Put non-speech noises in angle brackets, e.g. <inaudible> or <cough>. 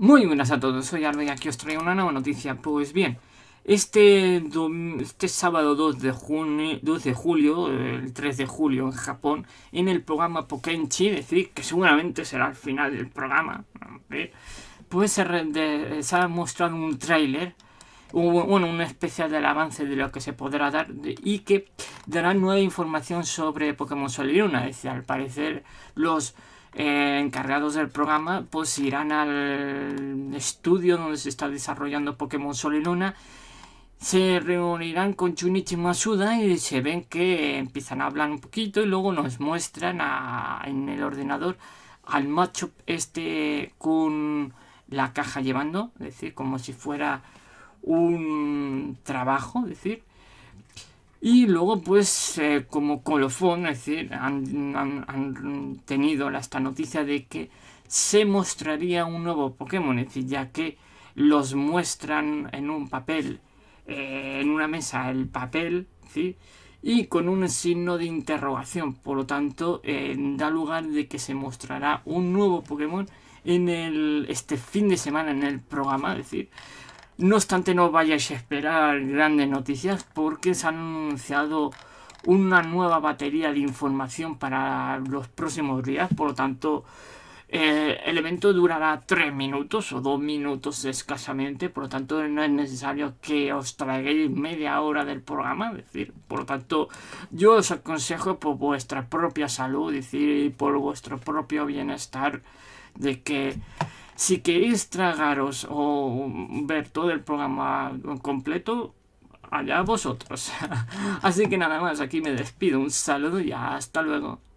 Muy buenas a todos, soy Arbe y aquí os traigo una nueva noticia. Pues bien, este, este sábado 2 de, junio, de julio, el 3 de julio en Japón, en el programa Pokenchi, decir, que seguramente será el final del programa, pues se, ha mostrado un tráiler, bueno, una especial del avance de lo que se podrá dar y que dará nueva información sobre Pokémon Sol y Luna, es decir, al parecer los eh, encargados del programa pues irán al estudio donde se está desarrollando Pokémon Sol y Luna se reunirán con Chunichi Masuda y se ven que empiezan a hablar un poquito y luego nos muestran a, en el ordenador al macho este con la caja llevando, es decir, como si fuera un trabajo, decir, y luego, pues, eh, como colofón, es decir, han, tenido esta noticia de que se mostraría un nuevo Pokémon, es decir, ya que los muestran en un papel, eh, en una mesa, el papel, ¿sí? Y con un signo de interrogación, por lo tanto, eh, da lugar de que se mostrará un nuevo Pokémon en el, este fin de semana en el programa, es decir, no obstante, no vayáis a esperar grandes noticias porque se ha anunciado una nueva batería de información para los próximos días, por lo tanto eh, el evento durará tres minutos o dos minutos escasamente, por lo tanto no es necesario que os traigáis media hora del programa, decir, por lo tanto yo os aconsejo por vuestra propia salud, decir, por vuestro propio bienestar, de que si queréis tragaros o ver todo el programa completo, allá vosotros. <laughs> Así que nada más, aquí me despido. Un saludo y hasta luego.